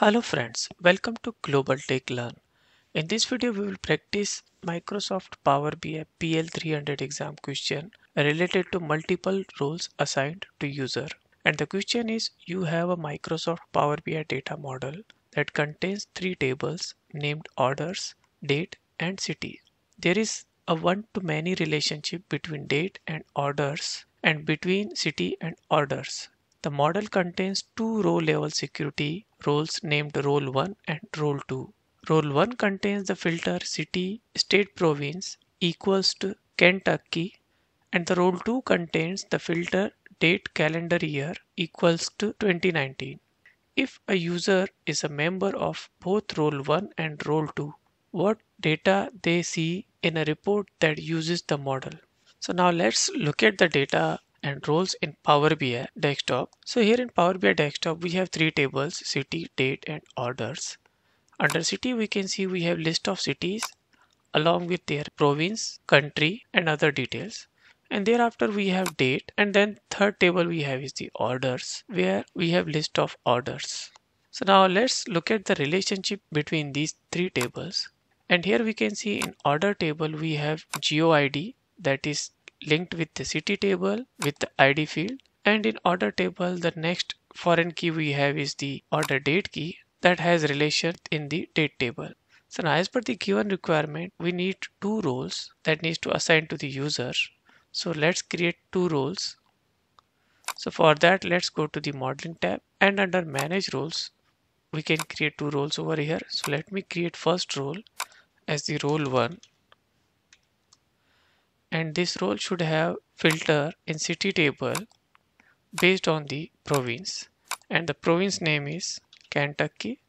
Hello friends, welcome to Global Tech Learn. In this video, we will practice Microsoft Power BI PL300 exam question related to multiple roles assigned to user. And the question is, you have a Microsoft Power BI data model that contains three tables named orders, date, and city. There is a one-to-many relationship between date and orders and between city and orders. The model contains two row level security roles named role 1 and role 2. Role 1 contains the filter city state province equals to Kentucky and the role 2 contains the filter date calendar year equals to 2019. If a user is a member of both role 1 and role 2, what data they see in a report that uses the model. So now let's look at the data and roles in Power BI desktop. So here in Power BI desktop, we have three tables, city, date, and orders. Under city, we can see we have list of cities along with their province, country, and other details. And thereafter we have date and then third table we have is the orders where we have list of orders. So now let's look at the relationship between these three tables. And here we can see in order table we have Geo ID that is linked with the city table with the id field and in order table the next foreign key we have is the order date key that has relation in the date table so now as per the given requirement we need two roles that needs to assign to the user so let's create two roles so for that let's go to the modeling tab and under manage roles we can create two roles over here so let me create first role as the role one and this role should have filter in city table based on the province and the province name is Kentucky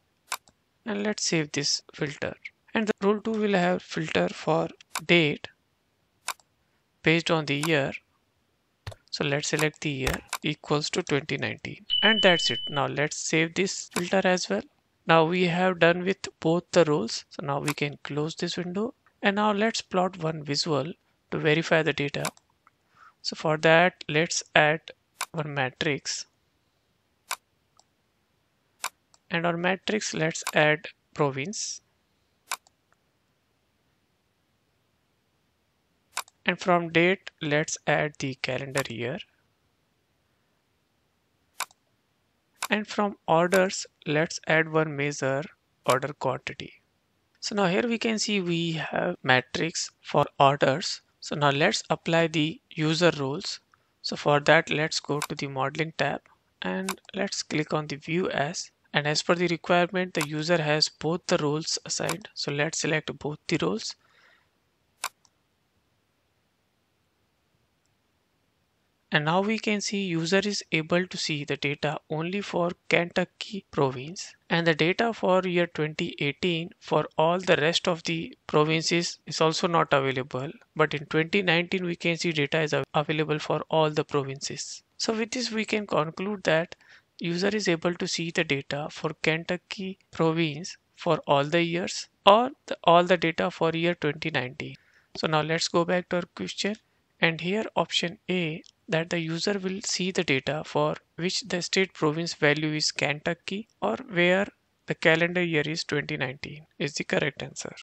and let's save this filter and the role 2 will have filter for date based on the year so let's select the year equals to 2019 and that's it now let's save this filter as well now we have done with both the roles so now we can close this window and now let's plot one visual to verify the data so for that let's add one matrix and our matrix let's add province and from date let's add the calendar year and from orders let's add one measure order quantity so now here we can see we have matrix for orders so now let's apply the user rules. So for that, let's go to the modeling tab and let's click on the view as and as per the requirement, the user has both the roles assigned. So let's select both the roles and now we can see user is able to see the data only for Kentucky province and the data for year 2018 for all the rest of the provinces is also not available but in 2019 we can see data is available for all the provinces so with this we can conclude that user is able to see the data for Kentucky province for all the years or the, all the data for year 2019 so now let's go back to our question and here option A that the user will see the data for which the state province value is Kentucky or where the calendar year is 2019 is the correct answer.